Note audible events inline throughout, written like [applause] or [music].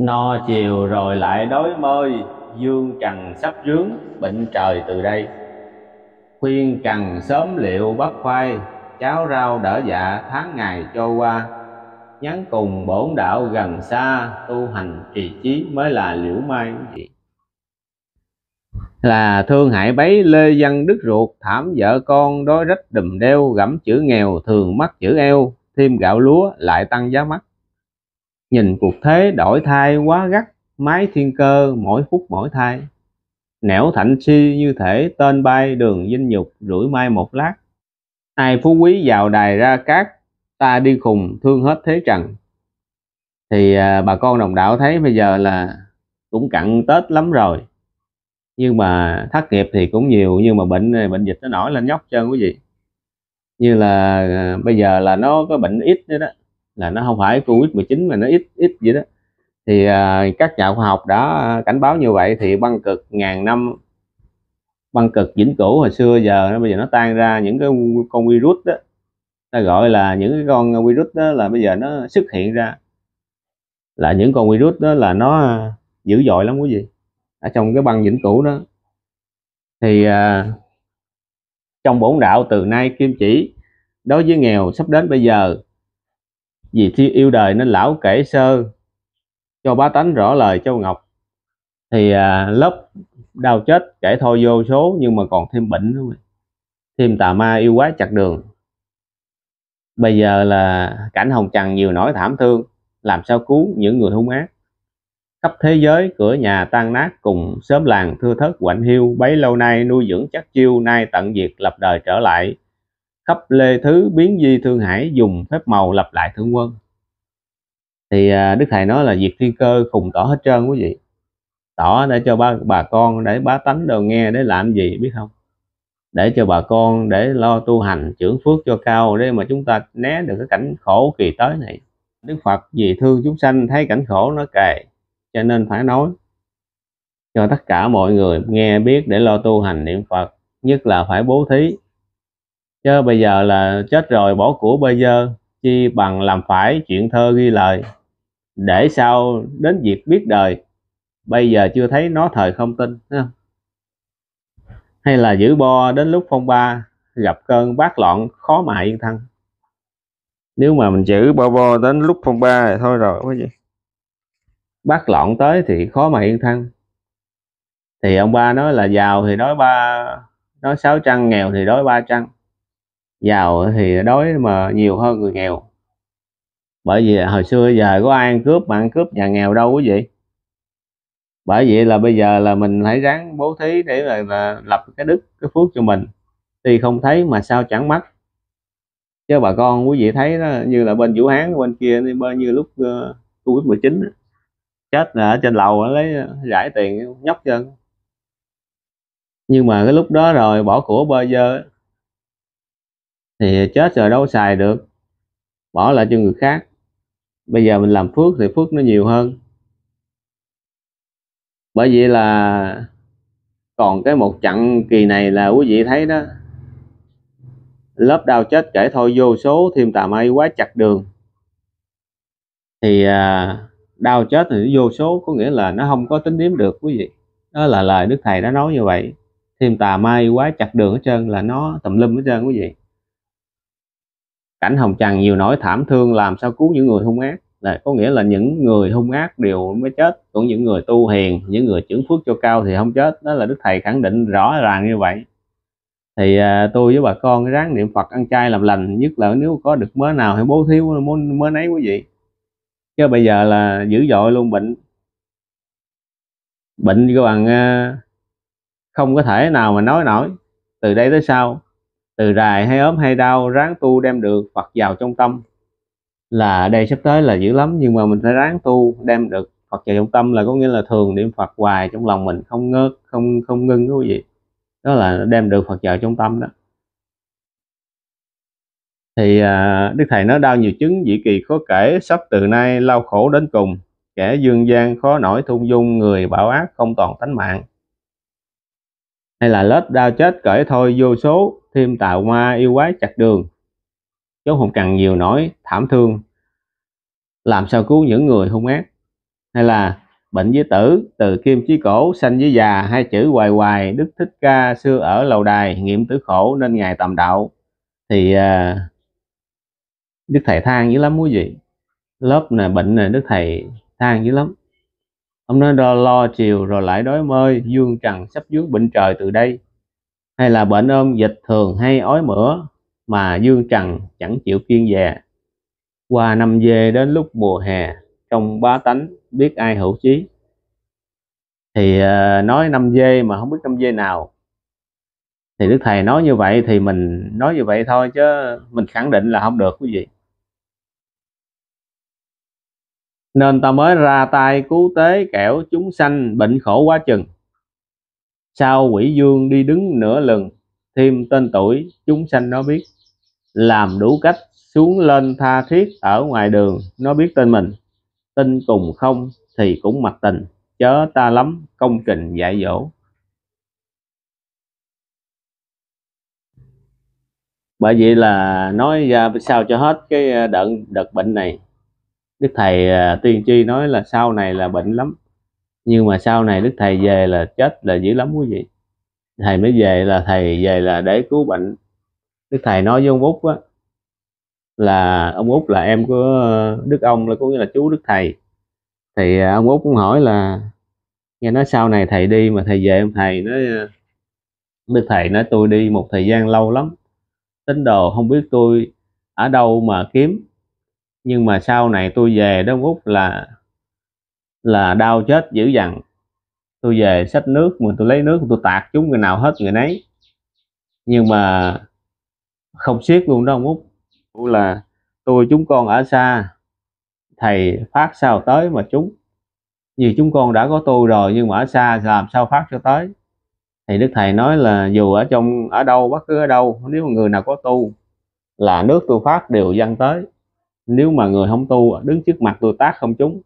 no chiều rồi lại đói mơi dương trần sắp rướng bệnh trời từ đây khuyên cần sớm liệu bắp khoai cháo rau đỡ dạ tháng ngày trôi qua nhắn cùng bổn đạo gần xa tu hành trì trí mới là liễu mai là thương hại bấy lê dân đức ruột thảm vợ con đói rách đùm đeo gẫm chữ nghèo thường mắc chữ eo thêm gạo lúa lại tăng giá mắt nhìn cuộc thế đổi thay quá gắt máy thiên cơ mỗi phút mỗi thay nẻo thạnh si như thể tên bay đường dinh nhục rủi mai một lát ai phú quý vào đài ra cát ta đi khùng thương hết thế trần thì à, bà con đồng đạo thấy bây giờ là cũng cận tết lắm rồi nhưng mà thất nghiệp thì cũng nhiều nhưng mà bệnh à, bệnh dịch nó nổi lên nhóc chân quý vị như là à, bây giờ là nó có bệnh ít nữa đó là nó không phải covid 19 mà nó ít ít vậy đó thì uh, các nhà khoa học đã à, cảnh báo như vậy thì băng cực ngàn năm băng cực vĩnh cửu hồi xưa giờ nó bây giờ nó tan ra những cái con virus đó ta gọi là những cái con virus đó là bây giờ nó xuất hiện ra là những con virus đó là nó à, dữ dội lắm quý vị ở trong cái băng vĩnh cửu đó thì à, trong bổn đạo từ nay kim chỉ đối với nghèo sắp đến bây giờ vì thi yêu đời nên lão kể sơ cho bá tánh rõ lời châu ngọc thì à, lớp đau chết kể thôi vô số nhưng mà còn thêm bệnh nữa thêm tà ma yêu quá chặt đường bây giờ là cảnh hồng trần nhiều nỗi thảm thương làm sao cứu những người hung ác khắp thế giới cửa nhà tan nát cùng sớm làng thưa thớt quạnh hiu bấy lâu nay nuôi dưỡng chắc chiêu nay tận diệt lập đời trở lại cấp lê thứ biến di thương hải dùng phép màu lập lại thương quân thì à, đức thầy nói là diệt thiên cơ khùng tỏ hết trơn quý vị tỏ để cho ba bà con để bá tánh đều nghe để làm gì biết không để cho bà con để lo tu hành trưởng phước cho cao để mà chúng ta né được cái cảnh khổ kỳ tới này đức phật vì thương chúng sanh thấy cảnh khổ nó kề cho nên phải nói cho tất cả mọi người nghe biết để lo tu hành niệm phật nhất là phải bố thí chứ bây giờ là chết rồi bỏ của bây giờ chi bằng làm phải chuyện thơ ghi lời để sau đến việc biết đời bây giờ chưa thấy nó thời không tin ha. hay là giữ bo đến lúc phong ba gặp cơn bát loạn khó mà yên thân nếu mà mình giữ bo bo đến lúc phong ba thì thôi rồi có gì bát loạn tới thì khó mà yên thân thì ông ba nói là giàu thì đói ba nói sáu trăng nghèo thì đói ba trăng giàu thì đói mà nhiều hơn người nghèo bởi vì hồi xưa giờ có ai ăn cướp mà ăn cướp nhà nghèo đâu quý vị bởi vậy là bây giờ là mình hãy ráng bố thí để là, là lập cái đức cái phước cho mình tuy không thấy mà sao chẳng mắc chứ bà con quý vị thấy đó như là bên vũ hán bên kia bên như lúc uh, covid 19 chết là ở trên lầu lấy ờ, rải tiền nhóc chân nhưng mà cái lúc đó rồi bỏ của bơ dơ thì chết rồi đâu xài được bỏ lại cho người khác bây giờ mình làm phước thì phước nó nhiều hơn bởi vì là còn cái một chặng kỳ này là quý vị thấy đó lớp đau chết kể thôi vô số thêm tà may quá chặt đường thì à, đau chết thì nó vô số có nghĩa là nó không có tính điểm được quý vị đó là lời đức thầy đã nói như vậy thêm tà may quá chặt đường hết trơn là nó tùm lum hết trơn quý vị cảnh hồng trần nhiều nỗi thảm thương làm sao cứu những người hung ác là có nghĩa là những người hung ác đều mới chết còn những người tu hiền những người trưởng phước cho cao thì không chết đó là đức thầy khẳng định rõ ràng như vậy thì à, tôi với bà con ráng niệm phật ăn chay làm lành nhất là nếu có được mớ nào hay bố thiếu mớ, mớ nấy quý vị chứ bây giờ là dữ dội luôn bệnh bệnh các bạn à, không có thể nào mà nói nổi từ đây tới sau từ rài hay ốm hay đau ráng tu đem được Phật vào trong tâm là đây sắp tới là dữ lắm nhưng mà mình phải ráng tu đem được Phật vào trong tâm là có nghĩa là thường niệm Phật hoài trong lòng mình không ngớt không không ngưng đó quý vị đó là đem được Phật vào trong tâm đó thì à, đức thầy nói đau nhiều chứng dị kỳ khó kể sắp từ nay lao khổ đến cùng kẻ dương gian khó nổi thung dung người bảo ác không toàn tánh mạng hay là lớp đau chết cởi thôi vô số thêm tạo hoa yêu quái chặt đường chốn không cần nhiều nỗi thảm thương làm sao cứu những người hung ác hay là bệnh với tử từ kim chí cổ sanh với già hai chữ hoài hoài đức thích ca xưa ở lầu đài nghiệm tử khổ nên ngài tầm đạo thì à, đức thầy than dữ lắm quý vị lớp này bệnh này đức thầy than dữ lắm ông nói đo lo chiều rồi lại đói mơi dương trần sắp dướng bệnh trời từ đây hay là bệnh ôm dịch thường hay ói mửa mà dương trần chẳng chịu kiên dè qua năm về đến lúc mùa hè trong bá tánh biết ai hữu chí thì ờ, nói năm dê mà không biết năm dê nào thì đức thầy nói như vậy thì mình nói như vậy thôi chứ mình khẳng định là không được quý vị nên ta mới ra tay cứu tế kẻo chúng sanh bệnh khổ quá chừng sau quỷ dương đi đứng nửa lần thêm tên tuổi chúng sanh nó biết làm đủ cách xuống lên tha thiết ở ngoài đường nó biết tên mình tin cùng không thì cũng mặt tình chớ ta lắm công trình dạy dỗ bởi vậy là nói ra sao cho hết cái ờ, đợt đợt bệnh này đức thầy à, tiên tri nói là sau này là bệnh lắm nhưng mà sau này đức thầy về là chết là dữ lắm quý vị thầy mới về là thầy về là để cứu bệnh đức thầy nói với ông út á là ông út là em của đức ông là có nghĩa là chú đức thầy thì à, ông út cũng hỏi là nghe nói sau này thầy đi mà thầy về ông thầy nói à, đức thầy nói tôi đi một thời gian lâu lắm tín đồ không biết tôi ở đâu mà kiếm nhưng mà sau này tôi về đó úc là là đau chết dữ dằn tôi về xách nước mà tôi lấy nước tôi tạt chúng người nào hết người nấy nhưng mà không siết luôn đó ông út là tôi chúng con ở xa thầy phát sao tới mà chúng vì chúng con đã có tu rồi nhưng mà ở xa làm sao phát cho tới thì đức thầy nói là dù ở trong ở đâu bất cứ ở đâu nếu mà người nào có tu là nước tôi phát đều dâng tới nếu mà người không tu đứng trước mặt tôi tác không chúng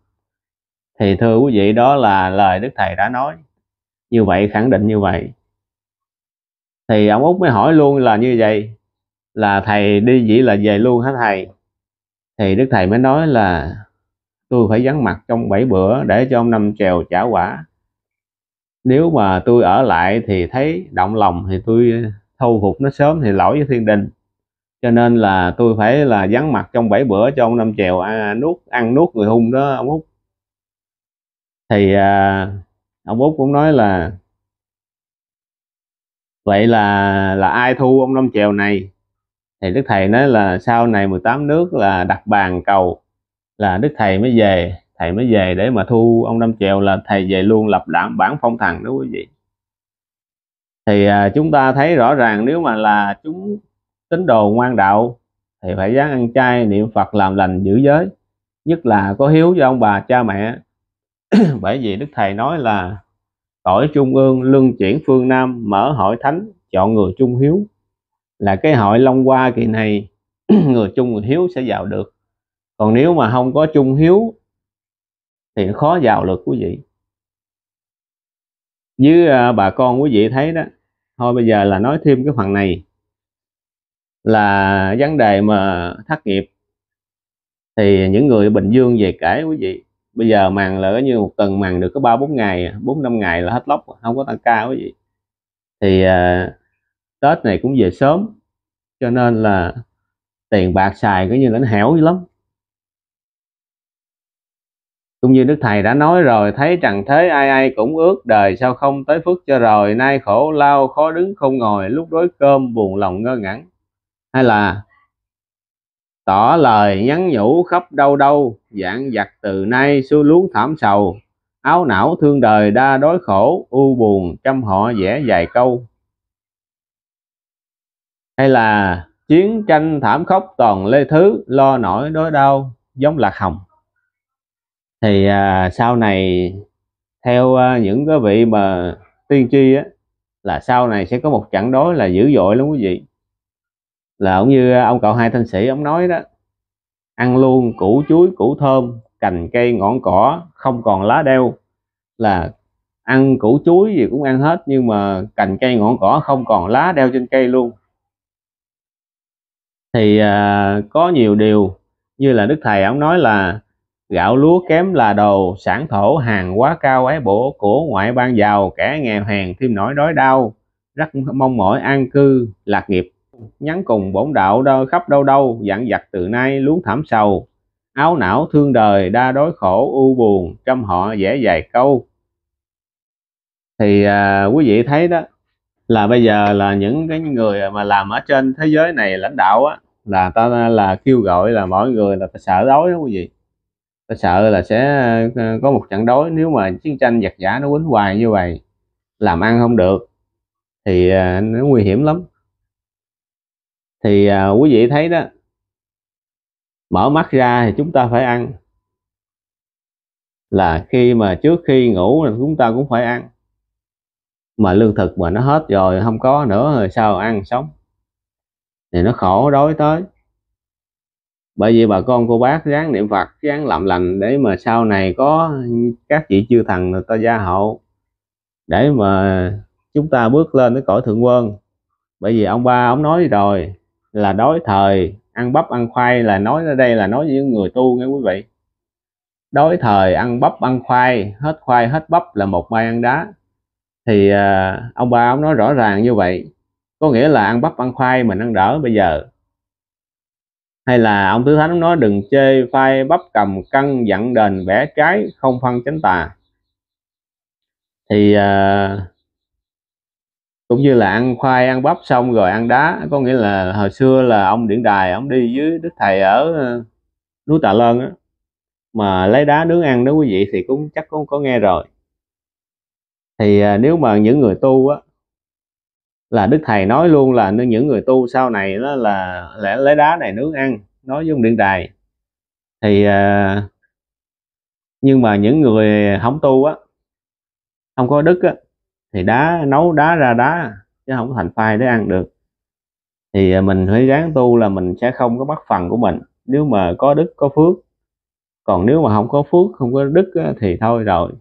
thì thưa quý vị đó là lời đức thầy đã nói như vậy khẳng định như vậy thì ông út mới hỏi luôn là như vậy là thầy đi vậy là về luôn hả thầy thì đức thầy mới nói là tôi phải vắng mặt trong bảy bữa để cho ông năm trèo trả quả nếu mà tôi ở lại thì thấy động lòng thì tôi thu phục nó sớm thì lỗi với thiên đình cho nên là tôi phải là vắng mặt trong bảy bữa cho ông năm chèo à, nuốt ăn nuốt người hung đó ông út thì à, ông út cũng nói là vậy là là ai thu ông năm chèo này thì đức thầy nói là sau này 18 nước là đặt bàn cầu là đức thầy mới về thầy mới về để mà thu ông năm chèo là thầy về luôn lập đảm bản phong thần đó quý vị thì à, chúng ta thấy rõ ràng nếu mà là chúng tín đồ ngoan đạo thì phải dám ăn chay niệm Phật làm lành giữ giới nhất là có hiếu cho ông bà cha mẹ [clears throat] bởi vì đức thầy nói là tội trung ương luân chuyển phương nam mở hội thánh chọn người trung hiếu là cái hội long hoa kỳ này [clears throat] người trung người hiếu sẽ vào được còn nếu mà không có trung hiếu thì khó vào được quý vị với à, bà con quý vị thấy đó thôi bây giờ là nói thêm cái phần này là vấn đề mà thất nghiệp thì những người bình dương về kể quý vị bây giờ màng là như một tuần màng được có ba bốn ngày bốn năm ngày là hết lóc không có tăng ca quý vị thì uh, tết này cũng về sớm cho nên là tiền bạc xài cứ như là nó hẻo lắm cũng như đức thầy đã nói rồi thấy trần thế ai ai cũng ước đời sao không tới phước cho rồi nay khổ lao khó đứng không ngồi lúc đối cơm buồn lòng ngơ ngẩn hay là tỏ lời nhắn nhủ khắp đâu đâu dạng giặc từ nay xuôi luống thảm sầu áo não thương đời đa đói khổ u buồn trăm họ vẽ dài câu hay là chiến tranh thảm khốc toàn lê thứ lo nổi đối đau giống lạc hồng thì à, sau này theo à, những cái vị mà tiên tri á là sau này sẽ có một trận đối là dữ dội lắm quý vị là ông như à, ông cậu hai thanh sĩ ông nói đó ăn luôn củ chuối củ thơm cành cây ngọn cỏ không còn lá đeo là ăn củ chuối gì cũng ăn hết nhưng mà cành cây ngọn cỏ không còn lá đeo trên cây luôn thì à, có nhiều điều như là đức thầy ông nói là gạo lúa kém là đồ sản thổ hàng quá cao ấy bổ của ngoại ban giàu kẻ nghèo hèn thêm nỗi đói đau rất mong mỏi an cư lạc nghiệp nhắn cùng bổn đạo đơ khắp đâu đâu dặn dặt từ nay luống thảm sầu áo não thương đời đa đối khổ u buồn trăm họ dễ dài câu thì à, quý vị thấy đó là bây giờ là những cái người mà làm ở trên thế giới này lãnh đạo á là ta là kêu gọi là mọi người là ta sợ đói đó quý vị ta sợ là sẽ ờ, có một trận đói nếu mà chiến tranh giặc giả nó quýnh hoài như vậy làm ăn không được thì à, nó nguy hiểm lắm thì à, quý vị thấy đó mở mắt ra thì chúng ta phải ăn là khi mà trước khi ngủ là chúng ta cũng phải ăn mà lương thực mà nó hết rồi không có nữa rồi sao ăn sống thì nó khổ đói tới bởi vì bà con cô bác ráng niệm phật ráng làm lành để mà sau này có các vị chư thần người ta gia hộ để mà chúng ta bước lên cái cõi thượng quân bởi vì ông ba ông nói rồi là đối thời ăn bắp ăn khoai là nói ra đây là nói với người tu nghe quý vị đối thời ăn bắp ăn khoai hết khoai hết bắp là một bài ăn đá thì à, ông ba ông nói rõ ràng như vậy có nghĩa là ăn bắp ăn khoai mình ăn đỡ bây giờ hay là ông tứ thánh nói đừng chê phai bắp cầm cân dặn đền vẽ trái không phân chánh tà thì à, cũng như là ăn khoai ăn bắp xong rồi ăn đá có nghĩa là hồi xưa là ông điện đài ông đi với đức thầy ở ờ, núi tà lơn á mà lấy đá nướng ăn đó quý vị thì cũng chắc cũng có nghe rồi thì ờ, nếu mà những người tu á là đức thầy nói luôn là những người tu sau này đó là lẽ lấy đá này nướng ăn nói với ông điện đài thì ờ, nhưng mà những người không tu á không có đức á thì đá nấu đá ra đá chứ không thành phai để ăn được thì à, mình phải ráng tu là mình sẽ không có bắt phần của mình nếu mà có đức có phước còn nếu mà không có phước không có đức thì thôi rồi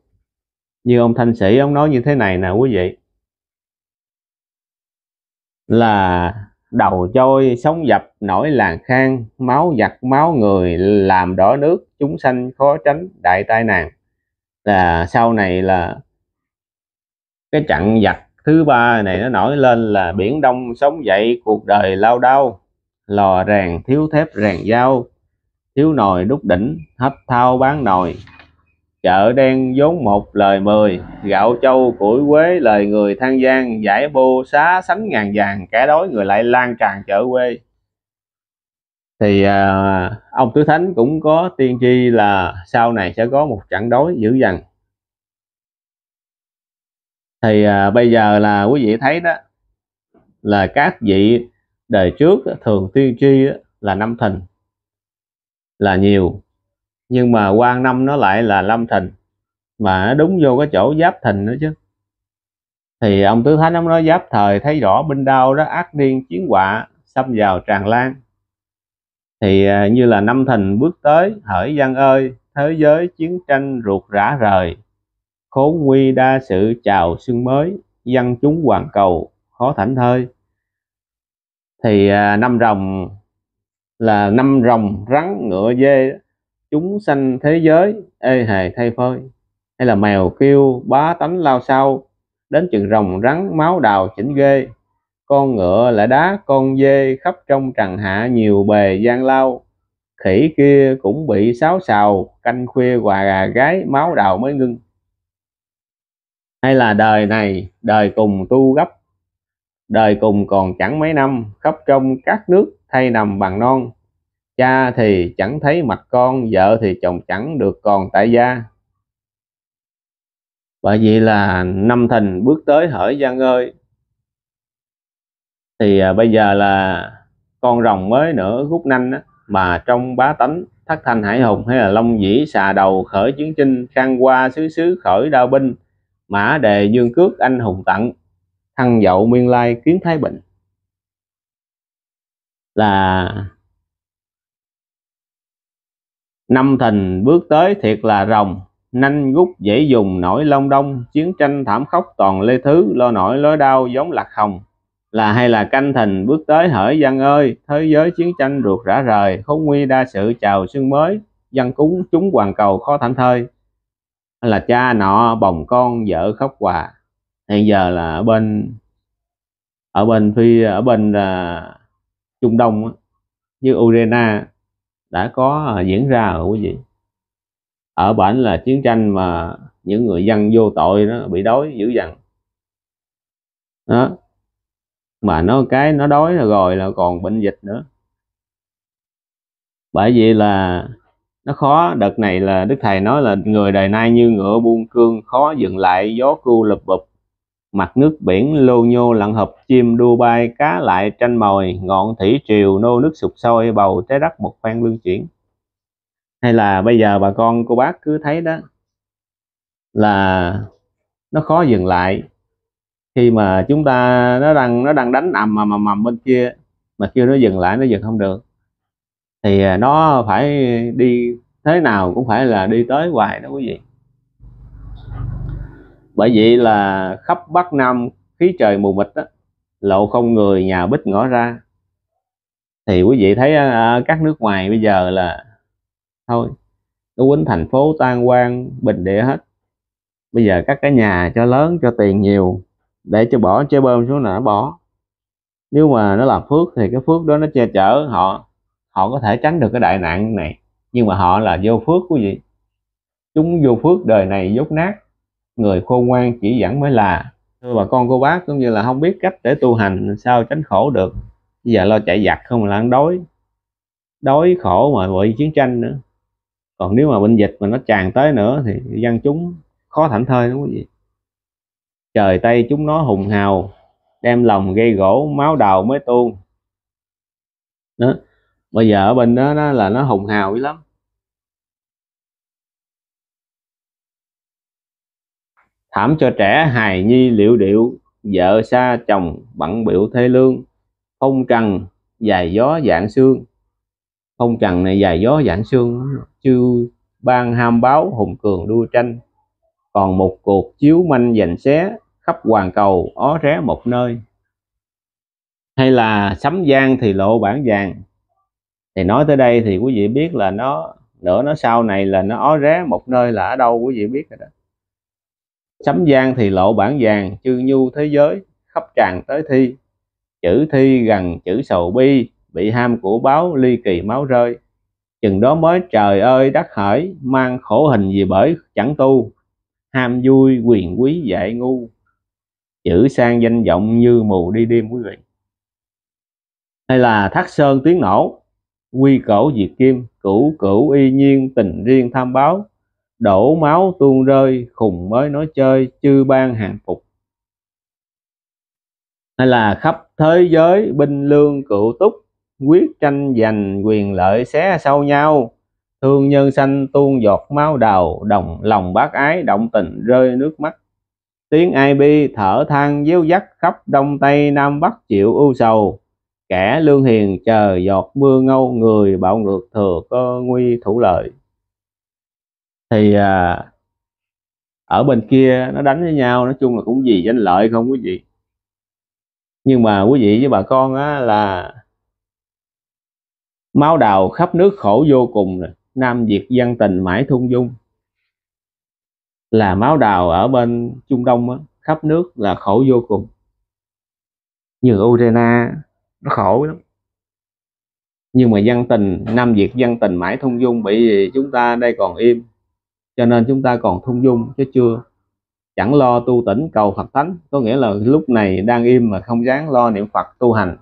như ông thanh sĩ ông nói như thế này nè quý vị là đầu trôi sóng dập nổi làng khang máu giặt máu người làm đỏ nước chúng sanh khó tránh đại tai nạn là sau này là cái chặng giặc thứ ba này nó nổi lên là biển đông sống dậy cuộc đời lao đao lò rèn thiếu thép rèn dao thiếu nồi đúc đỉnh hấp thao bán nồi chợ đen vốn một lời mười gạo châu củi quế lời người than gian giải bô xá sánh ngàn vàng kẻ đói người lại lan tràn chợ quê thì à, ông tứ thánh cũng có tiên tri là sau này sẽ có một trận đối dữ dằn thì à, bây giờ là quý vị thấy đó là các vị đời trước thường tiên tri là năm thìn là nhiều nhưng mà quan năm nó lại là lâm thìn mà đúng vô cái chỗ giáp thìn nữa chứ thì ông tứ thánh ông nói giáp thời thấy rõ binh đao đó ác điên chiến quả xâm vào tràn lan thì à, như là năm thìn bước tới hỡi dân ơi thế giới chiến tranh ruột rã rời khốn nguy đa sự chào xuân mới dân chúng hoàn cầu khó thảnh thơi thì à, năm rồng là năm rồng rắn ngựa dê chúng sanh thế giới ê hề thay phơi hay là mèo kêu bá tánh lao sao đến chừng rồng rắn máu đào chỉnh ghê con ngựa lại đá con dê khắp trong trần hạ nhiều bề gian lao khỉ kia cũng bị sáo sào canh khuya quà gà gái máu đào mới ngưng hay là đời này đời cùng tu gấp đời cùng còn chẳng mấy năm khắp trong các nước thay nằm bằng non cha thì chẳng thấy mặt con vợ thì chồng chẳng được còn tại gia bởi vậy là năm thìn bước tới hỡi gian ơi thì à, bây giờ là con rồng mới nữa rút nanh á, mà trong bá tánh thất thanh hải hùng hay là long dĩ xà đầu khởi chiến chinh khang qua xứ xứ khởi đao binh mã đề dương cước anh hùng tặng thăng dậu nguyên lai kiến thái bình là năm thìn bước tới thiệt là rồng nanh gút dễ dùng nổi long đông chiến tranh thảm khốc toàn lê thứ lo nổi lối đau giống lạc hồng là hay là canh thìn bước tới hỡi dân ơi thế giới chiến tranh ruột rã rời khốn nguy đa sự chào xuân mới dân cúng chúng hoàn cầu khó thảnh thơi hay là cha nọ bồng con vợ khóc quà. hiện giờ là ở bên ở bên phi ở bên uh, trung đông như ukraine đã có uh, diễn ra ở quý vị ở bển là chiến tranh mà những người dân vô tội nó bị đói dữ dằn đó mà nó cái nó đói rồi là còn bệnh dịch nữa bởi vì là nó khó đợt này là đức thầy nói là người đời nay như ngựa buông cương khó dừng lại gió cu lập bụp mặt nước biển lô nhô lặn hợp chim đua bay cá lại tranh mồi ngọn thủy triều nô nước sụp sôi bầu trái đất một phen lương chuyển hay là bây giờ bà con cô bác cứ thấy đó là nó khó dừng lại khi mà chúng ta nó đang nó đang đánh ầm mà mầm bên kia mà kêu nó dừng lại nó dừng không được thì à, nó phải đi thế nào cũng phải là đi tới hoài đó quý vị bởi vậy là khắp Bắc Nam khí trời mù mịt đó, lộ không người nhà bích ngõ ra thì quý vị thấy uh, các nước ngoài bây giờ là thôi nó quýnh thành phố tan quang bình địa hết bây giờ các cái nhà cho lớn cho tiền nhiều để cho bỏ chơi bơm xuống là nó bỏ nếu mà nó làm phước thì cái phước đó nó che chở họ họ có thể tránh được cái đại nạn này nhưng mà họ là vô phước quý vị chúng vô phước đời này dốt nát người khôn ngoan chỉ dẫn mới là thưa bà con cô bác cũng như là không biết cách để tu hành sao tránh khổ được bây giờ lo chạy giặt không là ăn đói đói khổ mà bị chiến tranh nữa còn nếu mà bệnh dịch mà nó tràn tới nữa thì dân chúng khó thảnh thơi đúng không vậy trời tây chúng nó hùng hào đem lòng gây gỗ máu đầu mới tu đó bây giờ ở bên đó nó là nó hùng hào dữ lắm thảm cho trẻ hài nhi liệu điệu vợ xa chồng bận biểu thế lương phong trần dài gió dạng xương phong trần này dài gió dạng xương chư ban ham báo hùng cường đua tranh còn một cuộc chiếu manh giành xé khắp hoàn cầu ó ré một nơi hay là sấm giang thì lộ bản vàng thì nói tới đây thì quý vị biết là nó nữa nó sau này là nó ó ré một nơi là ở đâu quý vị biết rồi đó sấm giang thì lộ bản vàng chư nhu thế giới khắp tràn tới thi chữ thi gần chữ sầu bi bị ham của báo ly kỳ máu rơi chừng đó mới trời ơi đất hỡi mang khổ hình gì bởi chẳng tu ham vui quyền quý dạy ngu chữ sang danh vọng như mù đi đêm quý vị hay là thắt sơn tiếng nổ quy cẩu diệt kim cửu cửu y nhiên tình riêng tham báo đổ máu tuôn rơi khùng mới nói chơi chư ban hàng phục hay là khắp thế giới binh lương cựu túc quyết tranh giành quyền lợi xé sau nhau thương nhân sanh tuôn giọt máu đầu đồng lòng bác ái động tình rơi nước mắt tiếng ai bi thở than díu dắt khắp đông tây nam bắc chịu ưu sầu kẻ lương hiền chờ giọt mưa ngâu người bạo ngược thừa có nguy thủ lợi thì à, ở bên kia nó đánh với nhau nói chung là cũng gì danh lợi không quý vị nhưng mà quý vị với bà con á là máu đào khắp nước khổ vô cùng này. nam việt dân tình mãi thung dung là máu đào ở bên trung đông á khắp nước là khổ vô cùng như Ukraine nó khổ lắm nhưng mà dân tình Nam Việt dân tình mãi thung dung bởi vì chúng ta đây còn im cho nên chúng ta còn thung dung chứ chưa chẳng lo tu tỉnh cầu Phật thánh, có nghĩa là lúc này đang im mà không dám lo niệm Phật tu hành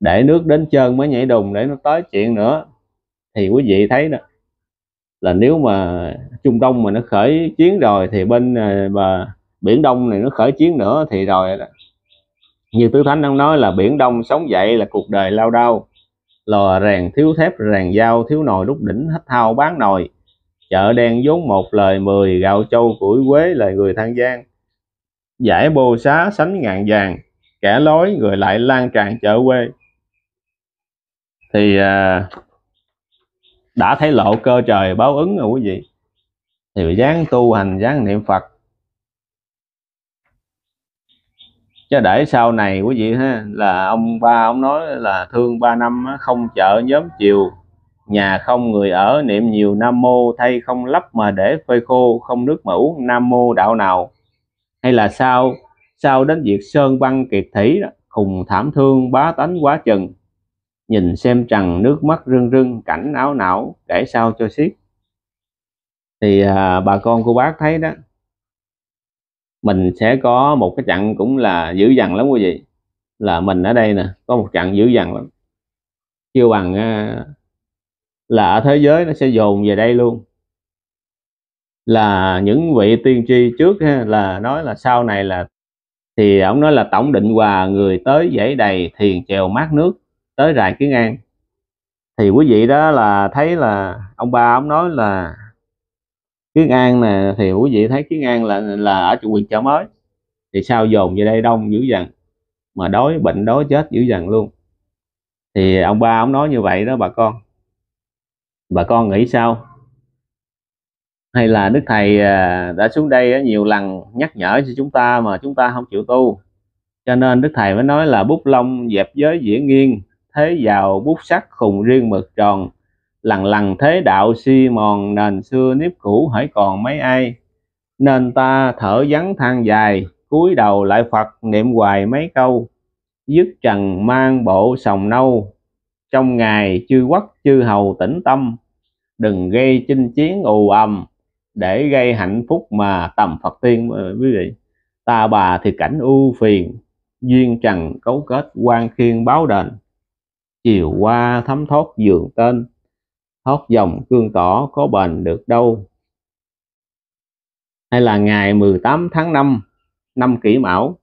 để nước đến chân mới nhảy đùng để nó tới chuyện nữa thì quý vị thấy đó là nếu mà Trung Đông mà nó khởi chiến rồi thì bên bờ à, biển Đông này nó khởi chiến nữa thì rồi đó như tứ thánh đang nói là biển đông sống dậy là cuộc đời lao đao lò rèn thiếu thép rèn dao thiếu nồi đúc đỉnh hết thao bán nồi chợ đen vốn một lời mười gạo châu củi quế lời người than gian giải bồ xá sánh ngàn vàng kẻ lối người lại lan tràn chợ quê thì à, đã thấy lộ cơ trời báo ứng rồi quý vị thì dáng tu hành dáng niệm phật chứ để sau này quý vị ha là ông ba ông nói là thương ba năm không chợ nhóm chiều nhà không người ở niệm nhiều nam mô thay không lấp mà để phơi khô không nước mà nam mô đạo nào hay là sao sao đến việc sơn băng kiệt thủy khùng thảm thương bá tánh quá chừng nhìn xem trần nước mắt rưng rưng cảnh áo não kể sao cho xiết thì à, bà con cô bác thấy đó mình sẽ có một cái chặng cũng là dữ dằn lắm quý vị là mình ở đây nè có một chặng dữ dằn lắm chưa bằng à, là ở thế giới nó sẽ dồn về đây luôn là những vị tiên tri trước ha, là nói là sau này là thì ông nói là tổng định hòa người tới dãy đầy thiền chèo mát nước tới rài kiến an thì quý vị đó là thấy là ông ba ông nói là kiến an nè thì quý vị thấy kiến an là là ở chủ quyền chợ mới thì sao dồn về đây đông dữ dằn mà đói bệnh đói chết dữ dằn luôn thì ông ba ông nói như vậy đó bà con bà con nghĩ sao hay là đức thầy à, đã xuống đây nhiều lần nhắc nhở cho chúng ta mà chúng ta không chịu tu cho nên đức thầy mới nói là bút lông dẹp giới dĩa nghiêng thế vào bút sắc khùng riêng mực tròn lằng lằng thế đạo si mòn nền xưa nếp cũ hãy còn mấy ai nên ta thở vắng than dài cúi đầu lại phật niệm hoài mấy câu dứt trần mang bộ sòng nâu trong ngày chư quốc chư hầu tĩnh tâm đừng gây chinh chiến ù ầm để gây hạnh phúc mà tầm phật tiên ờ, quý vị ta bà thì cảnh ưu phiền duyên trần cấu kết quan khiên báo đền chiều qua thấm thoát giường tên hót dòng cương tỏ có bền được đâu hay là ngày 18 tháng 5 năm kỷ mão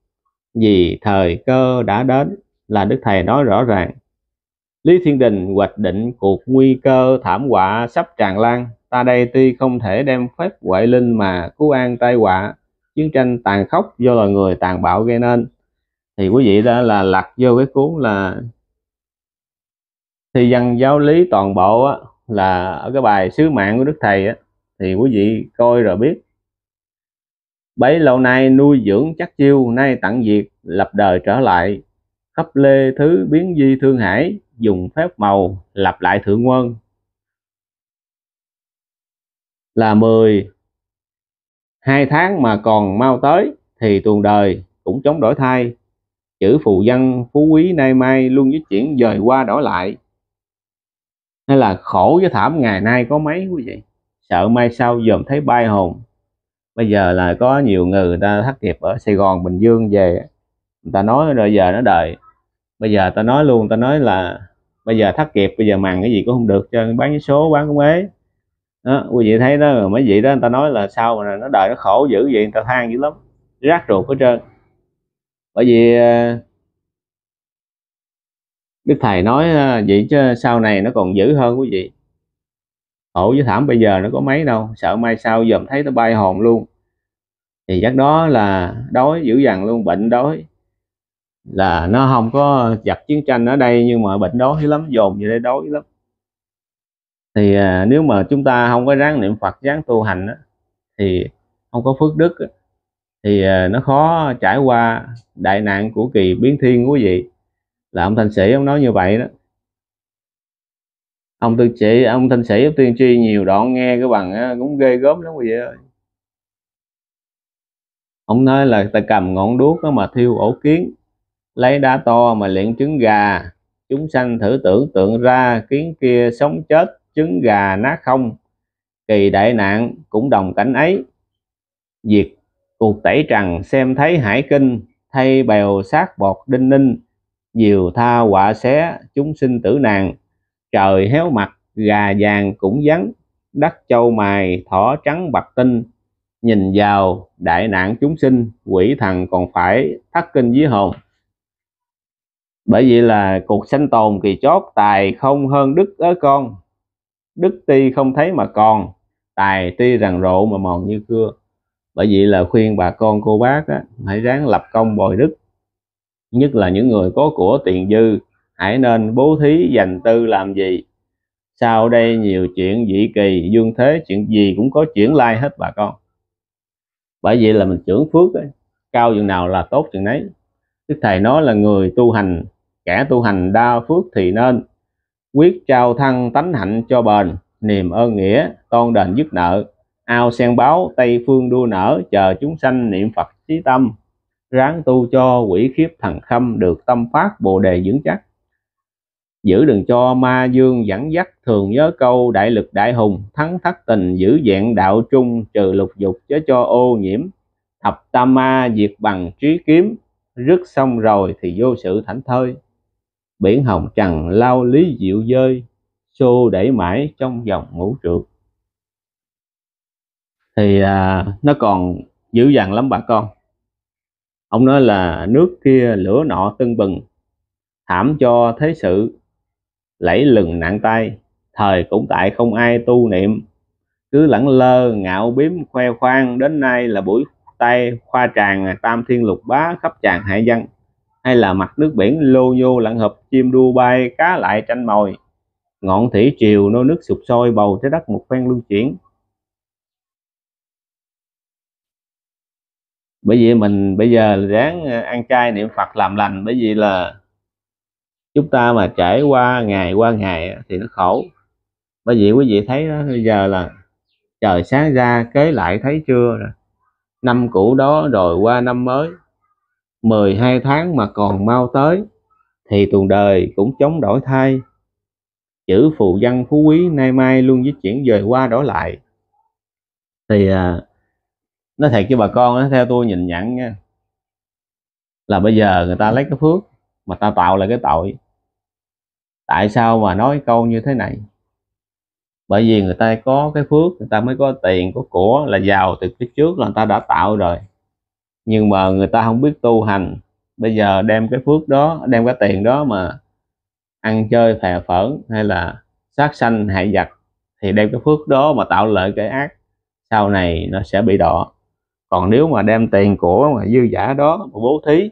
vì thời cơ đã đến là đức thầy nói rõ ràng lý thiên đình hoạch định cuộc nguy cơ thảm họa sắp tràn lan ta đây tuy không thể đem phép huệ linh mà cứu an tai họa chiến tranh tàn khốc do loài người tàn bạo gây nên thì quý vị đã là lặt vô cái cuốn là thì dân giáo lý toàn bộ á, là ở cái bài sứ mạng của đức thầy á, thì quý vị coi rồi biết bấy lâu nay nuôi dưỡng chắc chiêu nay tặng diệt lập đời trở lại khắp lê thứ biến di thương hải dùng phép màu lập lại thượng quân là 10 hai tháng mà còn mau tới thì tuần đời cũng chống đổi thay chữ phù dân phú quý nay mai luôn di chuyển dời qua đổi lại hay là khổ với thảm ngày nay có mấy quý vị sợ mai sau dòm thấy bay hồn bây giờ là có nhiều người, người ta thất nghiệp ở Sài Gòn Bình Dương về người ta nói rồi giờ nó đợi bây giờ ta nói luôn ta nói là bây giờ thất nghiệp bây giờ màng cái gì cũng không được cho bán số bán cũng ế đó, quý vị thấy đó mấy vị đó người ta nói là sao mà nó đợi nó khổ dữ vậy người ta than dữ lắm rác ruột hết trơn bởi vì à, đức thầy nói ờ, vậy chứ sau này nó còn dữ hơn quý vị khổ với thảm bây giờ nó có mấy đâu sợ mai sau dòm thấy nó bay hồn luôn thì chắc đó là đói dữ dằn luôn bệnh đói là nó không có giặc chiến tranh ở đây nhưng mà bệnh đói lắm dồn về đây đói lắm thì ờ, nếu mà chúng ta không có ráng niệm Phật ráng tu hành á, thì không có phước đức thì ờ, nó khó trải qua đại nạn của kỳ biến thiên quý vị là ông thanh sĩ ông nói như vậy đó ông tư sĩ ông thanh sĩ ông tuyên tri nhiều đoạn nghe cái bằng cũng ghê gớm lắm quý vị ơi ông nói là ta cầm ngọn đuốc mà thiêu ổ kiến lấy đá to mà luyện trứng gà chúng sanh thử tưởng tượng ra kiến kia sống chết trứng gà nát không kỳ đại nạn cũng đồng cảnh ấy diệt cuộc tẩy trần xem thấy hải kinh thay bèo sát bọt đinh ninh diều tha quả xé chúng sinh tử nạn trời héo mặt gà vàng cũng vắng đất châu mài thỏ trắng bạc tinh nhìn vào đại nạn chúng sinh quỷ thần còn phải thắt kinh với hồn bởi vậy là cuộc sanh tồn kỳ chót tài không hơn đức ở con đức ti không thấy mà còn tài tuy rằng rộ mà mòn như cưa bởi vậy là khuyên bà con cô bác á, hãy ráng lập công bồi đức nhất là những người có của tiền dư hãy nên bố thí dành tư làm gì sau đây nhiều chuyện dị kỳ dương thế chuyện gì cũng có chuyển lai hết bà con bởi vậy là mình trưởng phước ấy. cao chừng nào là tốt chừng nấy đức thầy nói là người tu hành kẻ tu hành đa phước thì nên quyết trao thăng tánh hạnh cho bền niềm ơn nghĩa tôn đền dứt nợ ao sen báo tây phương đua nở chờ chúng sanh niệm phật trí tâm ráng tu cho quỷ khiếp thần khâm được tâm phát bồ đề vững chắc giữ đừng cho ma dương dẫn dắt thường nhớ câu đại lực đại hùng thắng thất tình giữ vẹn đạo trung trừ lục dục chớ cho ô nhiễm thập tam ma diệt bằng trí kiếm rứt xong rồi thì vô sự thảnh thơi biển hồng trần lao lý diệu dơi xô đẩy mãi trong dòng ngũ trượt thì à, nó còn dữ dằn lắm bà con ông nói là nước kia lửa nọ tưng bừng thảm cho thế sự lẫy lừng nặng tay thời cũng tại không ai tu niệm cứ lẳng lơ ngạo biếm khoe khoang đến nay là buổi tay khoa tràng tam thiên lục bá khắp tràng hải dân hay là mặt nước biển lô nhô lặn hợp chim đua bay cá lại tranh mồi ngọn thủy triều nô nước sụp sôi bầu trái đất một phen lưu chuyển bởi vì mình bây giờ ráng ờ, ăn chay niệm phật làm lành bởi vì là chúng ta mà trải qua ngày qua ngày thì nó khổ bởi vì quý vị thấy đó, bây giờ là trời sáng ra kế lại thấy trưa năm cũ đó rồi qua năm mới 12 tháng mà còn mau tới thì tuần đời cũng chống đổi thay chữ phù dân phú quý nay mai luôn di chuyển dời qua đổi lại thì à, nói thiệt với bà con theo tôi nhìn nhận nha, là bây giờ người ta lấy cái phước mà ta tạo lại cái tội tại sao mà nói câu như thế này bởi vì người ta có cái phước người ta mới có tiền có của là giàu từ phía trước là người ta đã tạo rồi nhưng mà người ta không biết tu hành bây giờ đem cái phước đó đem cái tiền đó mà ăn chơi phè phởn hay là sát sanh hại vật thì đem cái phước đó mà tạo lợi cái ác sau này nó sẽ bị đỏ còn nếu mà đem tiền của mà dư giả đó mà bố thí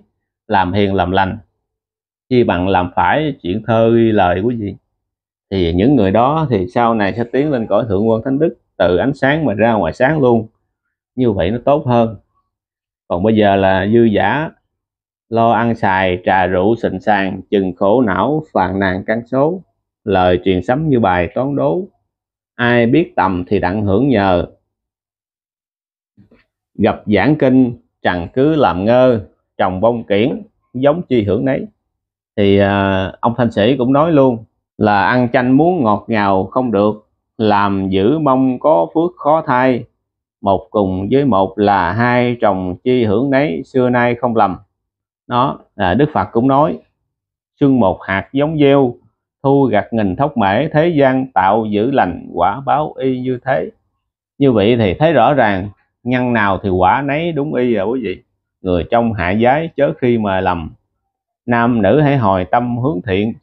làm hiền làm lành chi bằng làm phải chuyện thơ ghi lời của gì thì những người đó thì sau này sẽ tiến lên cõi thượng quân thánh đức từ ánh sáng mà ra ngoài sáng luôn như vậy nó tốt hơn còn bây giờ là dư giả lo ăn xài trà rượu sình sàng chừng khổ não phàn nàn căn số lời truyền sấm như bài toán đố ai biết tầm thì đặng hưởng nhờ gặp giảng kinh chẳng cứ làm ngơ trồng bông kiển giống chi hưởng nấy thì à, ông thanh sĩ cũng nói luôn là ăn chanh muốn ngọt ngào không được làm giữ mong có phước khó thay một cùng với một là hai trồng chi hưởng nấy xưa nay không lầm đó à, đức phật cũng nói xuân một hạt giống gieo thu gặt nghìn thóc mễ thế gian tạo giữ lành quả báo y như thế như vậy thì thấy rõ ràng nhân nào thì quả nấy đúng y rồi à quý vị người trong hạ giới chớ khi mà lầm nam nữ hãy hồi tâm hướng thiện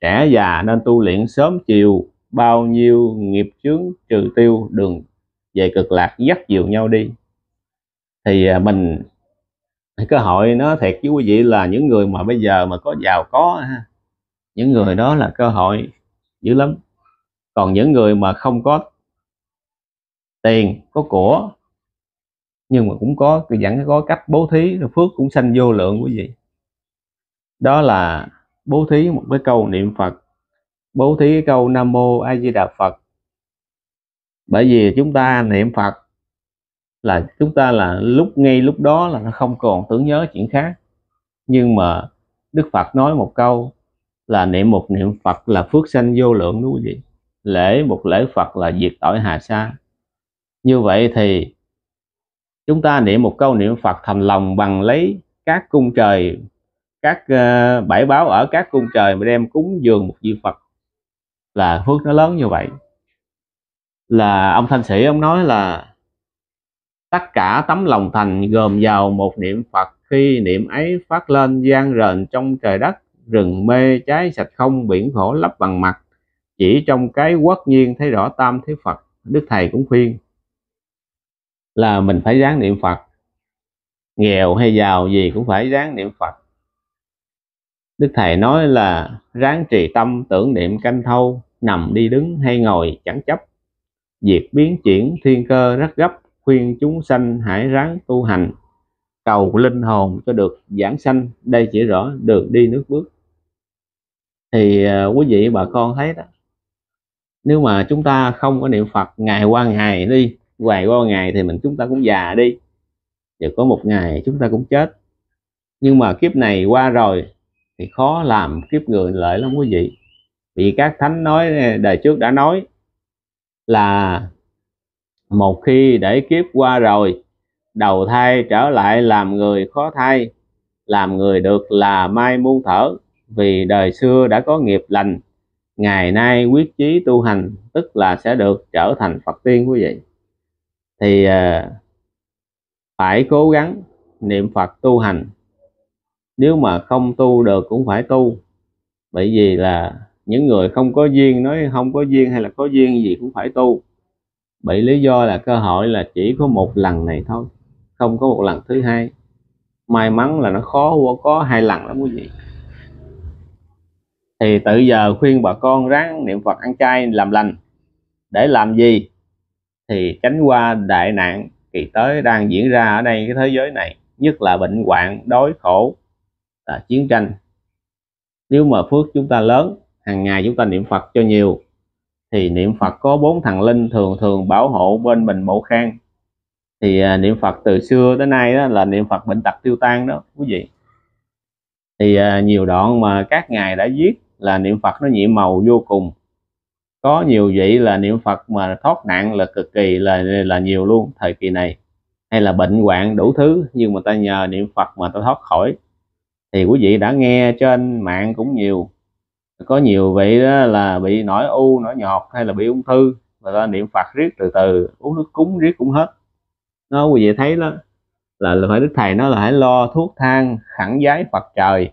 trẻ già nên tu luyện sớm chiều bao nhiêu nghiệp chướng trừ tiêu đường về cực lạc dắt dìu nhau đi thì à, mình cơ hội nó thiệt chứ quý vị là những người mà bây giờ mà có giàu có ha những người đó là cơ hội dữ lắm còn những người mà không có tiền có của nhưng mà cũng có vẫn có cách bố thí phước cũng sanh vô lượng quý vị đó là bố thí một cái câu niệm phật bố thí cái câu nam mô a di đà phật bởi vì chúng ta niệm phật là chúng ta là lúc ngay lúc đó là nó không còn tưởng nhớ chuyện khác nhưng mà đức phật nói một câu là niệm một niệm phật là phước sanh vô lượng đúng không quý vị lễ một lễ phật là diệt tội hà sa như vậy thì chúng ta niệm một câu niệm phật thành lòng bằng lấy các cung trời các uh, bãi báo ở các cung trời mà đem cúng dường một vị phật là phước nó lớn như vậy là ông thanh sĩ ông nói là tất cả tấm lòng thành gồm vào một niệm phật khi niệm ấy phát lên gian rền trong trời đất rừng mê trái sạch không biển khổ lấp bằng mặt chỉ trong cái quất nhiên thấy rõ tam thế phật đức thầy cũng khuyên là mình phải ráng niệm phật nghèo hay giàu gì cũng phải ráng niệm phật đức thầy nói là ráng trì tâm tưởng niệm canh thâu nằm đi đứng hay ngồi chẳng chấp việc biến chuyển thiên cơ rất gấp khuyên chúng sanh hãy ráng tu hành cầu linh hồn cho được giảng sanh đây chỉ rõ đường đi nước bước thì à, quý vị bà con thấy đó nếu mà chúng ta không có niệm phật ngày qua ngày đi vài qua ngày thì mình chúng ta cũng già đi rồi có một ngày chúng ta cũng chết nhưng mà kiếp này qua rồi thì khó làm kiếp người lợi lắm quý vị vì các thánh nói ờ, đời trước đã nói là một khi để kiếp qua rồi đầu thai trở lại làm người khó thay làm người được là mai muôn thở vì đời xưa đã có nghiệp lành ngày nay quyết chí tu hành tức là sẽ được trở thành phật tiên quý vị thì à, phải cố gắng niệm Phật tu hành nếu mà không tu được cũng phải tu bởi vì là những người không có duyên nói không có duyên hay là có duyên gì cũng phải tu bởi lý do là cơ hội là chỉ có một lần này thôi không có một lần thứ hai may mắn là nó khó có hai lần lắm quý vị thì tự giờ khuyên bà con ráng niệm Phật ăn chay làm lành để làm gì thì tránh qua đại nạn kỳ tới đang diễn ra ở đây cái thế giới này nhất là bệnh hoạn đói khổ à, chiến tranh nếu mà phước chúng ta lớn hàng ngày chúng ta niệm phật cho nhiều thì niệm phật có bốn thần linh thường thường bảo hộ bên mình mẫu khang thì à, niệm phật từ xưa tới nay đó là niệm phật bệnh tật tiêu tan đó quý vị thì à, nhiều đoạn mà các ngài đã viết là niệm phật nó nhiệm màu vô cùng có nhiều vị là niệm phật mà thoát nạn là cực kỳ là là nhiều luôn thời kỳ này hay là bệnh hoạn đủ thứ nhưng mà ta nhờ niệm phật mà ta thoát khỏi thì quý vị đã nghe trên mạng cũng nhiều có nhiều vị đó là bị nổi u nổi nhọt hay là bị ung thư mà ta niệm phật riết từ từ uống nước cúng riết cũng hết nó quý vị thấy đó là, là phải đức thầy nó là hãy lo thuốc thang khẳng giái phật trời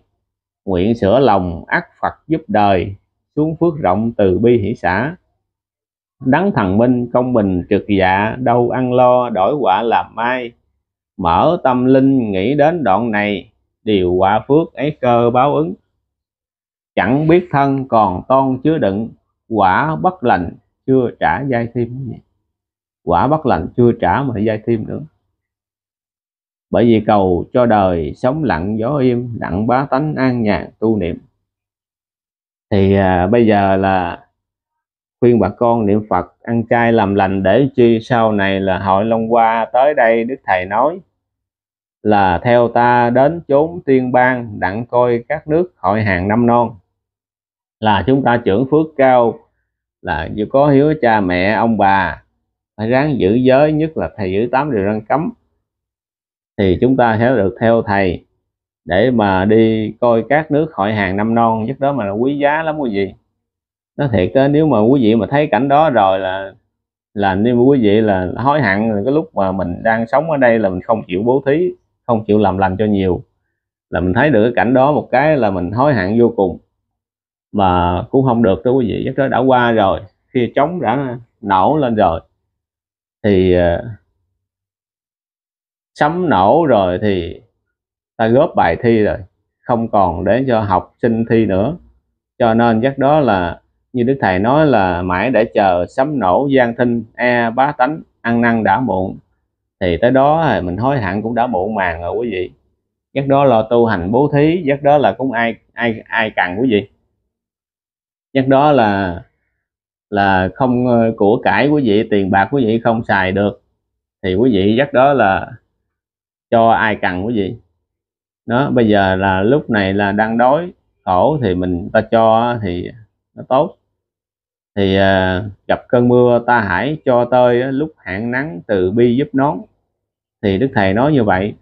nguyện sửa lòng ắt phật giúp đời xuống phước rộng từ bi hỷ xã đắng thần minh công bình trực dạ đâu ăn lo đổi quả làm mai mở tâm linh nghĩ đến đoạn này điều quả phước ấy cơ báo ứng chẳng biết thân còn ton chứa đựng quả bất lành chưa trả giai thêm quả bất lành chưa trả mà giai thêm nữa bởi vì cầu cho đời sống lặng gió im lặng bá tánh an nhàn tu niệm thì à, bây giờ là khuyên bà con niệm Phật ăn chay làm lành để chi sau này là hội Long Hoa tới đây Đức Thầy nói là theo ta đến chốn tiên bang đặng coi các nước hội hàng năm non là chúng ta trưởng phước cao là vừa có hiếu cha mẹ ông bà phải ráng giữ giới nhất là thầy giữ tám điều răn cấm thì chúng ta sẽ được theo thầy để mà đi coi các nước hội hàng năm non nhất đó mà là quý giá lắm quý vị nó thiệt đó, nếu mà quý vị mà thấy cảnh đó rồi là là nếu mà quý vị là hối hận là cái lúc mà mình đang sống ở đây là mình không chịu bố thí không chịu làm lành cho nhiều là mình thấy được cái cảnh đó một cái là mình hối hận vô cùng mà cũng không được đâu quý vị nhất đó đã qua rồi khi chống đã nổ lên rồi thì ờ, sấm nổ rồi thì ta góp bài thi rồi không còn để cho học sinh thi nữa cho nên chắc đó là như đức thầy nói là mãi để chờ sấm nổ gian thinh e bá tánh ăn năn đã muộn thì tới đó mình hối hận cũng đã muộn màng rồi quý vị chắc đó là tu hành bố thí chắc đó là cũng ai ai ai cần quý vị chắc đó là là không ờ, của cải quý vị tiền bạc quý vị không xài được thì quý vị chắc đó là cho ai cần quý vị đó bây giờ là lúc này là đang đói khổ thì mình ta cho thì nó tốt thì à, gặp cơn mưa ta hãy cho tơi lúc hạn nắng từ bi giúp nón thì đức thầy nói như vậy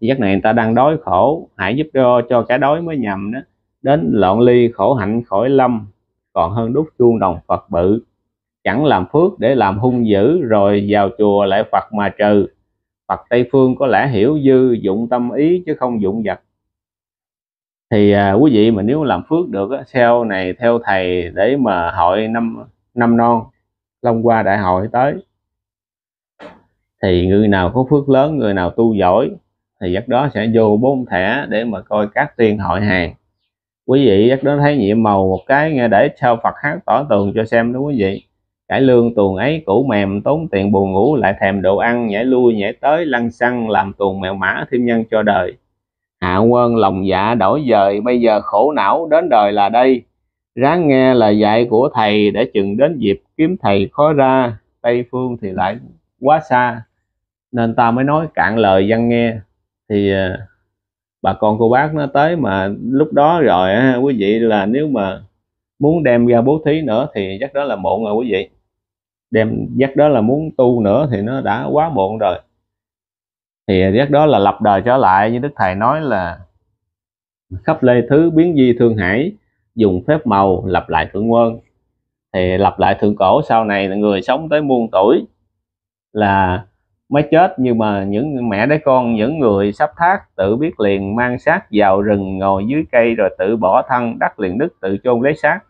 giấc này người ta đang đói khổ hãy giúp cho cho cái đói mới nhầm đó đến lọn ly khổ hạnh khỏi lâm còn hơn đúc chuông đồng phật bự chẳng làm phước để làm hung dữ rồi vào chùa lại phật mà trừ Phật Tây Phương có lẽ hiểu dư dụng tâm ý chứ không dụng vật thì à, quý vị mà nếu làm phước được á, sau này theo thầy để mà hội năm năm non long qua đại hội tới thì người nào có phước lớn người nào tu giỏi thì giấc đó sẽ vô bốn thẻ để mà coi các tiên hội hàng quý vị giấc đó thấy nhiệm màu một cái nghe để sao Phật hát tỏ tường cho xem đúng quý vị cải lương tuồng ấy cũ mềm tốn tiền buồn ngủ lại thèm đồ ăn nhảy lui nhảy tới lăn xăng làm tuồng mèo mã thêm nhân cho đời hạ quân lòng dạ đổi dời bây giờ khổ não đến đời là đây ráng nghe lời dạy của thầy để chừng đến dịp kiếm thầy khó ra tây phương thì lại quá xa nên ta mới nói cạn lời văn nghe thì à, bà con cô bác nó tới mà lúc đó rồi á, quý vị là nếu mà muốn đem ra bố thí nữa thì chắc đó là muộn rồi quý vị đem giác đó là muốn tu nữa thì nó đã quá muộn rồi thì giác đó là lập đời trở lại như đức thầy nói là khắp lê thứ biến di thương hải dùng phép màu lập lại thượng quân thì lập lại thượng cổ sau này là người sống tới muôn tuổi là mới chết nhưng mà những mẹ đứa con những người sắp thác tự biết liền mang xác vào rừng ngồi dưới cây rồi tự bỏ thân đắc liền đức tự chôn lấy xác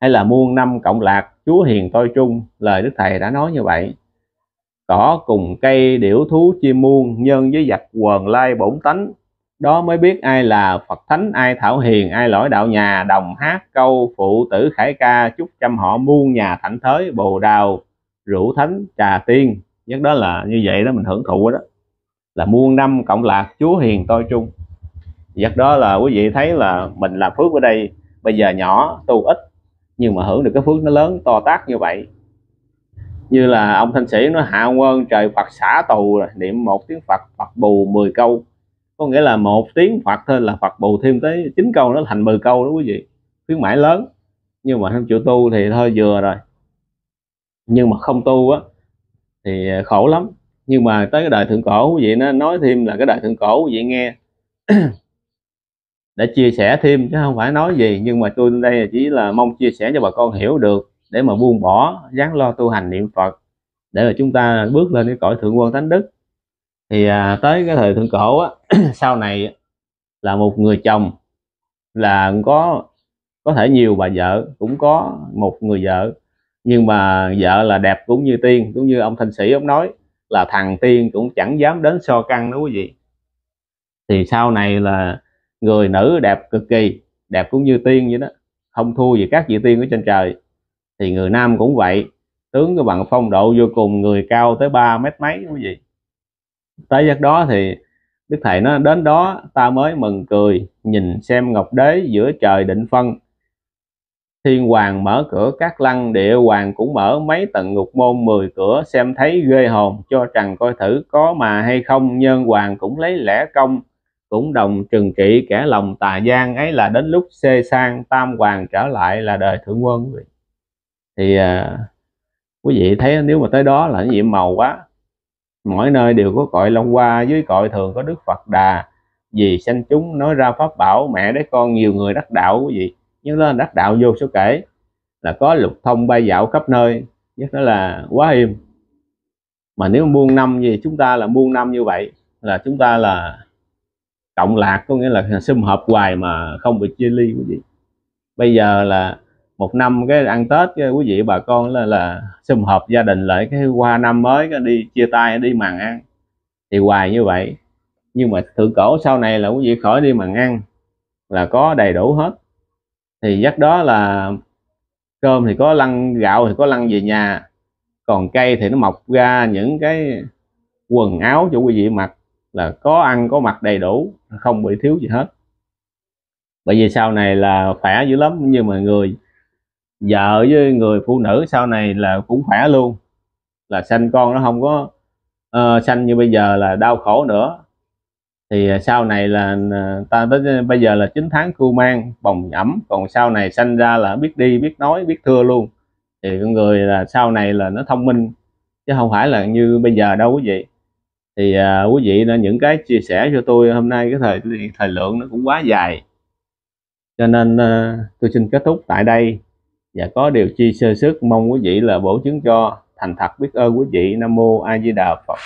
hay là muôn năm cộng lạc chúa hiền tôi chung lời đức thầy đã nói như vậy cỏ cùng cây điểu thú chim muôn nhân với giặc quần lai bổn tánh đó mới biết ai là phật thánh ai thảo hiền ai lỗi đạo nhà đồng hát câu phụ tử khải ca chúc chăm họ muôn nhà thảnh thới bồ đào rượu thánh trà tiên nhất đó là như vậy đó mình hưởng thụ đó là muôn năm cộng lạc chúa hiền tôi chung. giặc đó là quý vị thấy là mình làm phước ở đây bây giờ nhỏ tu ít nhưng mà hưởng được cái phước nó lớn to tác như vậy như là ông thanh sĩ nó hạ quân trời Phật xả tù rồi niệm một tiếng Phật Phật bù 10 câu có nghĩa là một tiếng Phật thôi là Phật bù thêm tới 9 câu nó thành 10 câu đó quý vị khuyến mãi lớn nhưng mà không chịu tu thì thôi vừa rồi nhưng mà không tu á thì khổ lắm nhưng mà tới cái đời thượng cổ quý vị nó nói thêm là cái đời thượng cổ quý vị nghe để chia sẻ thêm chứ không phải nói gì nhưng mà tôi đây chỉ là mong chia sẻ cho bà con hiểu được để mà buông bỏ ráng lo tu hành niệm Phật để mà chúng ta bước lên cái cõi thượng quân thánh đức thì à, tới cái thời thượng cổ á, [clears throat] sau này là một người chồng là có có thể nhiều bà vợ cũng có một người vợ nhưng mà vợ là đẹp cũng như tiên cũng như ông thanh sĩ ông nói là thằng tiên cũng chẳng dám đến so căng đó quý vị thì sau này là người nữ đẹp cực kỳ đẹp cũng như tiên vậy đó không thua gì các vị tiên ở trên trời thì người nam cũng vậy tướng cái bằng phong độ vô cùng người cao tới 3 mét mấy quý vị tới giấc đó thì đức thầy nó đến đó ta mới mừng cười nhìn xem ngọc đế giữa trời định phân thiên hoàng mở cửa các lăng địa hoàng cũng mở mấy tầng ngục môn 10 cửa xem thấy ghê hồn cho trần coi thử có mà hay không nhân hoàng cũng lấy lẽ công cũng đồng trừng trị kẻ lòng tà gian ấy là đến lúc xê sang tam hoàng trở lại là đời thượng quân thì à, quý vị thấy nếu mà tới đó là nhiệm màu quá mỗi nơi đều có cội long hoa dưới cội thường có đức phật đà vì sanh chúng nói ra pháp bảo mẹ đấy con nhiều người đắc đạo quý vị nhưng lên đắc đạo vô số kể là có lục thông bay dạo khắp nơi nhất đó là quá im mà nếu buông năm gì chúng ta là buông năm như vậy là chúng ta là cộng lạc có nghĩa là sum hợp hoài mà không bị chia ly quý vị bây giờ là một năm cái ăn tết quý vị bà con là là sum họp gia đình lại cái qua năm mới cái đi chia tay đi màn ăn thì hoài như vậy nhưng mà thượng cổ sau này là quý vị khỏi đi màn ăn là có đầy đủ hết thì dắt đó là cơm thì có lăn gạo thì có lăn về nhà còn cây thì nó mọc ra những cái quần áo cho quý vị mặc là có ăn có mặc đầy đủ không bị thiếu gì hết bởi vì sau này là khỏe dữ lắm nhưng mà người vợ với người phụ nữ sau này là cũng khỏe luôn là sanh con nó không có uh, sanh như bây giờ là đau khổ nữa thì sau này là ờ, ta tới ờ, bây giờ là 9 tháng cưu mang bồng nhẫm còn sau này sanh ra là biết đi biết nói biết thưa luôn thì con người là sau này là nó thông minh chứ không phải là như bây giờ đâu quý vị thì à, quý vị là những cái chia sẻ cho tôi hôm nay cái thời thời lượng nó cũng quá dài cho nên à, tôi xin kết thúc tại đây và có điều chi sơ sức mong quý vị là bổ chứng cho thành thật biết ơn quý vị nam mô a di đà phật